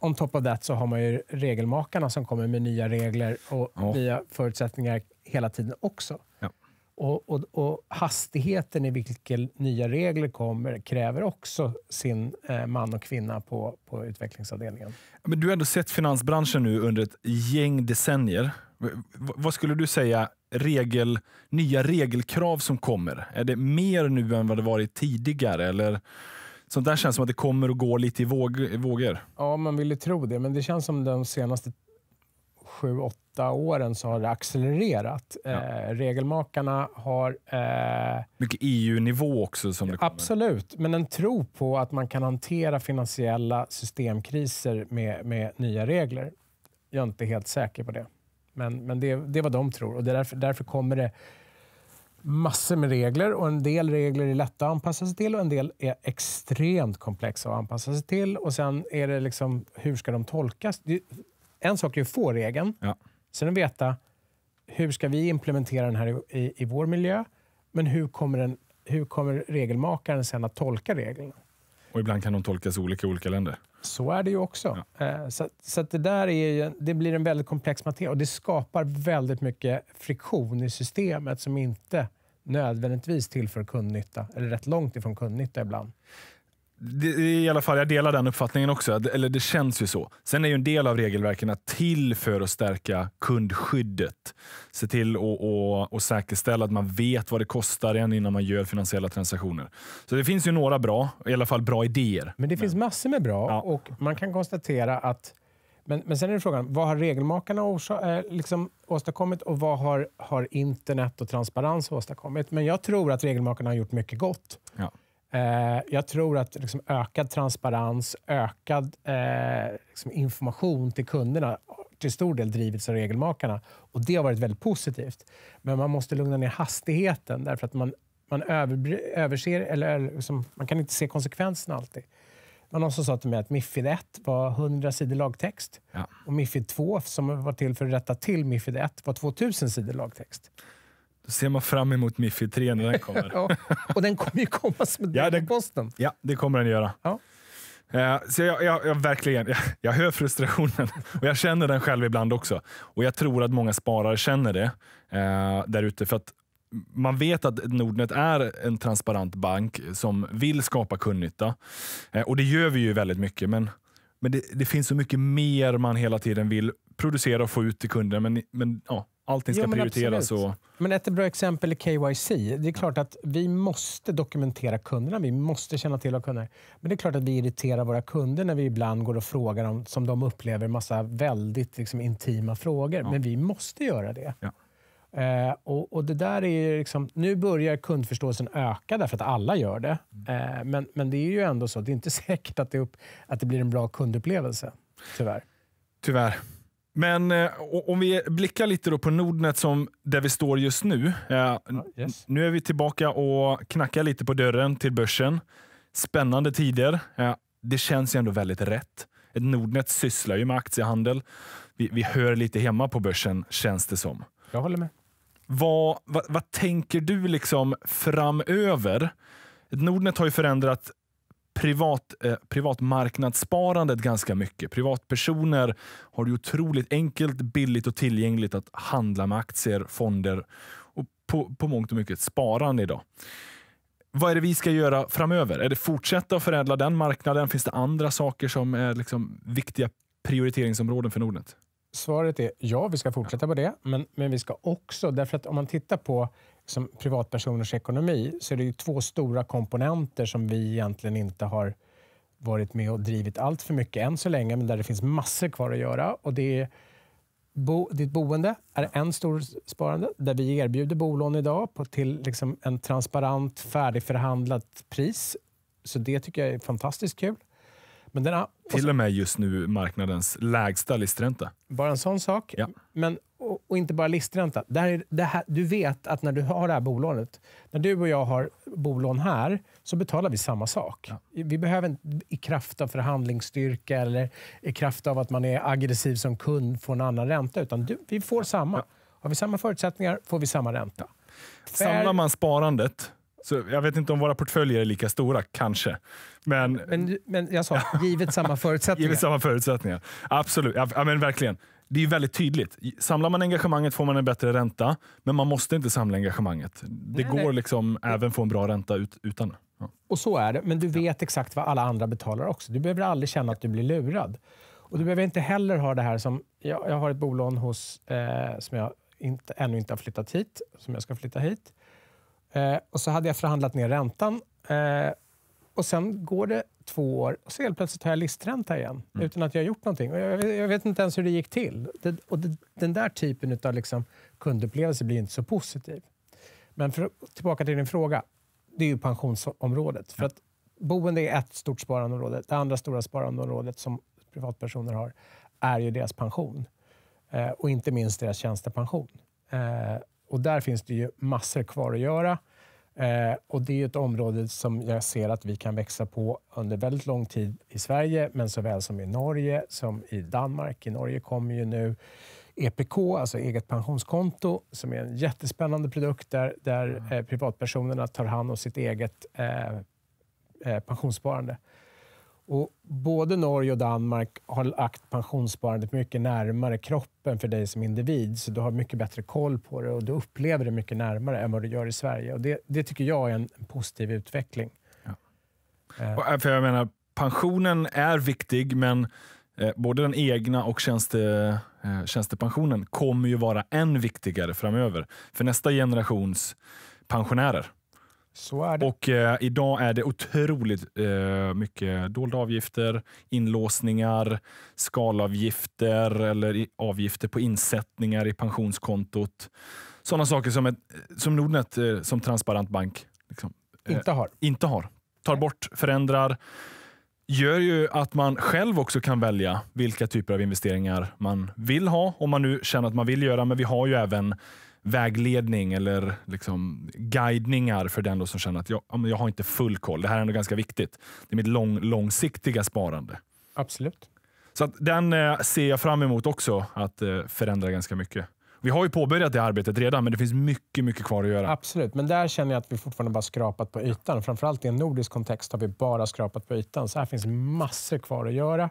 Speaker 2: on top of that så har man ju regelmakarna som kommer med nya regler och ja. nya förutsättningar hela tiden också. Ja. Och, och, och, hastigheten i vilken nya regler kommer kräver också sin eh, man och kvinna på, på utvecklingsavdelningen.
Speaker 1: Men du har ändå sett finansbranschen nu under ett gäng decennier. Vad skulle du säga, regel, nya regelkrav som kommer? Är det mer nu än vad det varit tidigare? Eller sånt där känns som att det kommer och går lite i vågor.
Speaker 2: Ja, man vill ju tro det, men det känns som de senaste sju, åtta åren så har det accelererat. Ja. Eh, regelmakarna har... Eh,
Speaker 1: Mycket EU-nivå också. som det Absolut,
Speaker 2: men en tro på att man kan hantera finansiella systemkriser med, med nya regler. Jag är inte helt säker på det. Men, men det, det är vad de tror. Och därför, därför kommer det massor med regler. och En del regler är lätta att anpassa sig till och en del är extremt komplexa att anpassa sig till. Och Sen är det liksom, hur ska de tolkas? En sak är att få regeln. Ja. Sen att veta hur ska vi implementera den här i, i, i vår miljö. Men hur kommer, den, hur kommer regelmakaren sen att tolka reglerna?
Speaker 1: Och ibland kan de tolkas olika i olika länder. Så är det ju också. Ja. Eh,
Speaker 2: så, så det där är ju, det blir en väldigt komplex materia och det skapar väldigt mycket friktion i systemet som inte nödvändigtvis tillför kundnytta, eller rätt långt ifrån kundnytta ibland det,
Speaker 1: i alla fall, jag delar den uppfattningen också. Eller det känns ju så. Sen är ju en del av regelverken till för att stärka kundskyddet. Se till och, säkerställa att man vet vad det kostar en innan man gör finansiella transaktioner. Så det finns ju några bra, i alla fall bra
Speaker 2: idéer. Men det finns massor med bra ja. och man kan konstatera att men, men sen är frågan, vad har regelmakarna orsa, eh, liksom åstadkommit och vad har, har internet och transparens åstadkommit? Men jag tror att regelmakarna har gjort mycket gott. Ja. Eh, jag tror att liksom, ökad transparens, ökad eh, liksom, information till kunderna till stor del drivits av regelmakarna. Och det har varit väldigt positivt. Men man måste lugna ner hastigheten därför att man, man över, överser, eller liksom, man kan inte se konsekvenserna alltid. Man någon som sa till mig att Mifid 1 var 100 sidor lagtext ja. och Mifid 2, som var till för att rätta till Mifid 1, var 2000 sidor lagtext ser man fram emot Miffi 3 när den kommer. [LAUGHS] ja, och den kommer ju komma som ett ja, den, posten. Ja, det kommer den göra.
Speaker 1: Ja. Eh, så jag, jag, jag verkligen, jag, [LAUGHS] jag, hör frustrationen och jag känner den själv ibland också. Och jag tror att många sparare känner det eh, där ute. För att man vet att Nordnet är en transparent bank som vill skapa kundnytta. Eh, och det gör vi ju väldigt mycket. Men, men det, det, finns så mycket mer man hela tiden vill producera och få ut till kunderna. Men, men ja, Allting ska jo, prioriteras. Och...
Speaker 2: Men ett bra exempel är KYC. Det är klart att vi måste dokumentera kunderna. Vi måste känna till våra kunder. Men det är klart att vi irriterar våra kunder när vi ibland går och frågar dem som de upplever massa väldigt liksom, intima frågor. Ja. Men vi måste göra det. Ja. Eh, och, och, det där är liksom, nu börjar kundförståelsen öka därför att alla gör det. Mm. Eh, men, men det är ju ändå så, det är inte [LAUGHS] säkert att det, upp, att det blir en bra kundupplevelse. Tyvärr. Tyvärr.
Speaker 1: Men eh, om vi blickar lite då på Nordnet som där vi står just nu. Eh, ah, yes. Nu är vi tillbaka och knackar lite på dörren till börsen. Spännande tider. Eh, det känns ju ändå väldigt rätt. Ett Nordnet sysslar ju med aktiehandel. Vi, vi hör lite hemma på börsen, känns det som. Jag håller med. Vad, vad, vad tänker du liksom framöver? Nordnet har ju förändrat privat, eh, privatmarknadssparandet ganska mycket. Privatpersoner har det otroligt enkelt, billigt och tillgängligt att handla med aktier, fonder och på, på mångt och mycket sparande idag. Vad är det vi ska göra framöver? Är det fortsätta att förädla den marknaden? Finns det andra saker som är liksom viktiga prioriteringsområden för Nordnet?
Speaker 2: Svaret är ja, vi ska fortsätta på det, men, men vi ska också, därför att om man tittar på som privatpersoners ekonomi så är det ju två stora komponenter som vi egentligen inte har varit med och drivit allt för mycket än så länge, men där det finns massor kvar att göra. Och det är bo, ditt boende är en stor sparande där vi erbjuder bolån idag på, till liksom en transparent, färdigförhandlat pris. Så det tycker jag är fantastiskt kul. Men den har, Till
Speaker 1: och med just nu marknadens lägsta listränta.
Speaker 2: Bara en sån sak. Ja. Men, och, och, inte bara listränta. Det här, det här, du vet att när du har det här bolånet, när du och jag har bolån här, så betalar vi samma sak. Ja. Vi behöver inte i kraft av förhandlingsstyrka eller i kraft av att man är aggressiv som kund få en annan ränta, utan du, vi får samma. Ja. Har vi samma förutsättningar får vi samma ränta. För... Samlar man
Speaker 1: sparandet så jag vet inte om våra portföljer är lika stora, kanske. Men, men, men jag sa, givet samma [LAUGHS] förutsättningar. givet samma förutsättningar. Absolut, ja, men verkligen. Det är väldigt tydligt. Samlar man engagemanget får man en bättre ränta, men man måste inte samla engagemanget. Det nej, går nej. liksom även få en bra ränta ut, utan. Ja.
Speaker 2: Och så är det, men du vet exakt vad alla andra betalar också. Du behöver aldrig känna att du blir lurad. Och du behöver inte heller ha det här som... Jag, jag har ett bolån hos, eh, som jag inte, ännu inte har flyttat hit, som jag ska flytta hit. Eh, och så hade jag förhandlat ner räntan. Eh, och sen går det två år och så helt plötsligt har jag listränta igen mm. utan att jag har gjort någonting. Och jag, jag, vet inte ens hur det gick till. Det, och det, den där typen av liksom, kundupplevelse blir inte så positiv. Men för, tillbaka till din fråga. Det är ju pensionsområdet. För att boende är ett stort sparandeområde. Det andra stora sparandeområdet som privatpersoner har är ju deras pension. Eh, och inte minst deras tjänstepension. Eh, och där finns det ju massor kvar att göra. Eh, och det är ett område som jag ser att vi kan växa på under väldigt lång tid i Sverige, men såväl som i Norge som i Danmark. I Norge kommer ju nu EPK, alltså eget pensionskonto, som är en jättespännande produkt där, där mm. eh, privatpersonerna tar hand om sitt eget eh, eh pensionssparande. Och både Norge och Danmark har lagt pensionssparandet mycket närmare kroppen för dig som individ. Så du har mycket bättre koll på det och du upplever det mycket närmare än vad du gör i Sverige. Och det, det tycker jag är en positiv utveckling. Ja.
Speaker 1: Eh. Och, eh, för jag menar, pensionen är viktig, men eh, både den egna och tjänste, tjänstepensionen kommer ju vara än viktigare framöver för nästa generations pensionärer. Så är det. Och eh, idag är det otroligt eh, mycket dolda avgifter, inlåsningar, skalavgifter eller avgifter på insättningar i pensionskontot. Sådana saker som, ett, som Nordnet eh, som transparent bank liksom, eh, inte har. Inte har. Tar Nej. bort, förändrar gör ju att man själv också kan välja vilka typer av investeringar man vill ha om man nu känner att man vill göra. Men vi har ju även vägledning eller liksom guidningar för den som känner att jag, jag har inte full koll. Det här är ändå ganska viktigt. Det är mitt lång, långsiktiga sparande. Absolut. Så den eh, ser jag fram emot också att eh, förändra ganska mycket. Vi har ju påbörjat det arbetet redan, men det finns mycket, mycket kvar att göra.
Speaker 2: Absolut, men där känner jag att vi fortfarande bara skrapat på ytan. Framförallt i en nordisk kontext har vi bara skrapat på ytan, så här finns massor kvar att göra.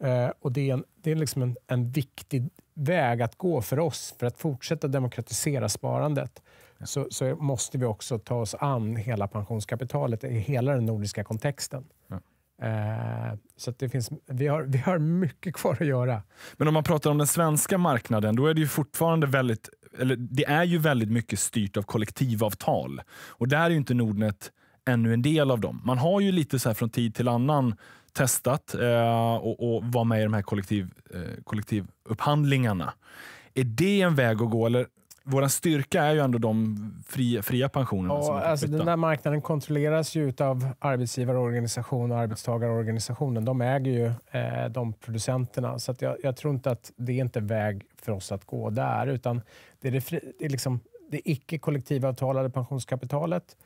Speaker 2: Eh, och det är, en, det är liksom en, en, viktig väg att gå för oss för att fortsätta demokratisera sparandet. Ja. Så, så, måste vi också ta oss an hela pensionskapitalet i hela den nordiska kontexten. Ja. Eh, så det finns, vi, har, vi har mycket kvar att göra. Men om man pratar om den svenska
Speaker 1: marknaden, då är det ju fortfarande väldigt eller det är ju väldigt mycket styrt av kollektivavtal. Och där är ju inte Nordnet ännu en del av dem. Man har ju lite så här från tid till annan testat eh, och, och var med i de här kollektiv, eh, kollektivupphandlingarna. Är det en väg att gå? Eller vår styrka är ju ändå de fria, fria pensionerna. Ja, alltså den
Speaker 2: där marknaden kontrolleras ju av arbetsgivarorganisationen och arbetstagarorganisationen. De äger ju eh, de producenterna. Så jag, jag, tror inte att det är inte väg för oss att gå där. utan Det är det, fri, det, är liksom det icke kollektivavtalade pensionskapitalet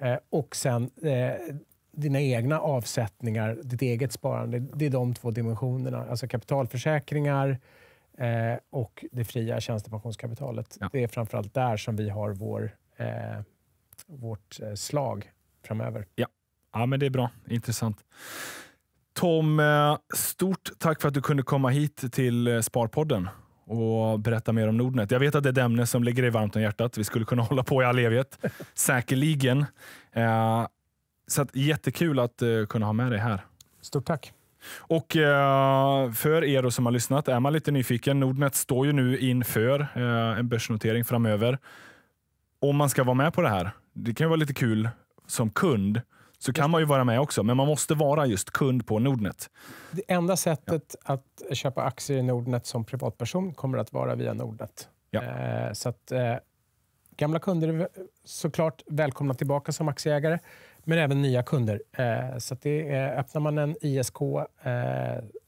Speaker 2: Eh, och sen eh, dina egna avsättningar, ditt eget sparande. Det är de två dimensionerna. Alltså kapitalförsäkringar eh, och det fria tjänstepensionskapitalet. Ja. Det är framförallt där som vi har vår, eh, vårt slag framöver.
Speaker 1: Ja. ja, men det är bra. Intressant. Tom, stort tack för att du kunde komma hit till Sparpodden och berätta mer om Nordnet. Jag vet att det är ett ämne som ligger dig varmt om hjärtat. Vi skulle kunna [LAUGHS] hålla på i all evighet, säkerligen. Eh, så att, jättekul att eh, kunna ha med dig här. Stort tack. Och eh, för er som har lyssnat, är man lite nyfiken, Nordnet står ju nu inför eh, en börsnotering framöver. Om man ska vara med på det här, det kan ju vara lite kul som kund så kan man ju vara med också, men man måste vara just kund på Nordnet.
Speaker 2: Det enda sättet ja. att köpa aktier i Nordnet som privatperson kommer att vara via Nordnet. Ja. Eh, så att, eh, gamla kunder är såklart välkomna tillbaka som aktieägare, men även nya kunder. Eh, så det är, öppnar man en ISK eh,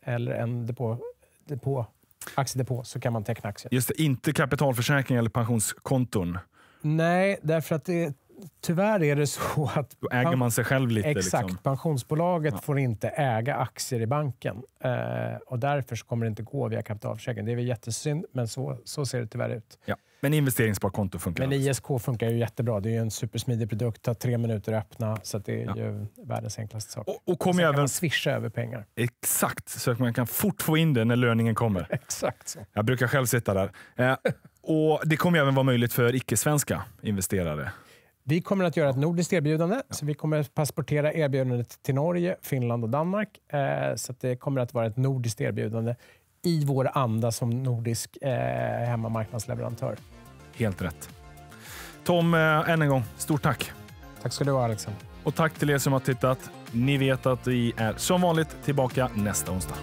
Speaker 2: eller en depå, depå, aktiedepå så kan man teckna aktier.
Speaker 1: Just det, inte kapitalförsäkring eller pensionskonton.
Speaker 2: Nej, därför att det tyvärr är det så [LAUGHS] att... Då äger man sig själv lite. Exakt. Liksom. Pensionsbolaget ja. får inte äga aktier i banken. Eh, och därför kommer det inte gå via kapitalförsäkring. Det är väl jättesynd, men så, så ser det tyvärr ut.
Speaker 1: Ja. Men investeringssparkonto funkar? Men
Speaker 2: ISK funkar ju jättebra. Det är en supersmidig produkt, tar tre minuter att öppna. Så att det är ja. ju världens enklaste sak. Och, och kom Sen även... kan man swisha över pengar.
Speaker 1: Exakt, så att man kan fort få in det när löningen kommer. [LAUGHS]
Speaker 2: Exakt så. Jag
Speaker 1: brukar själv sitta där. Eh, och Det kommer även vara möjligt för icke-svenska investerare.
Speaker 2: Vi kommer att göra ett nordiskt erbjudande. Ja. Så vi kommer att passportera erbjudandet till Norge, Finland och Danmark. Eh, så det kommer att vara ett nordiskt erbjudande i vår anda som nordisk eh, hemmamarknadsleverantör. Helt rätt. Tom, eh, än en gång, stort tack. Tack ska du ha, Alexander.
Speaker 1: Och tack till er som har tittat. Ni vet att vi är som vanligt tillbaka nästa onsdag.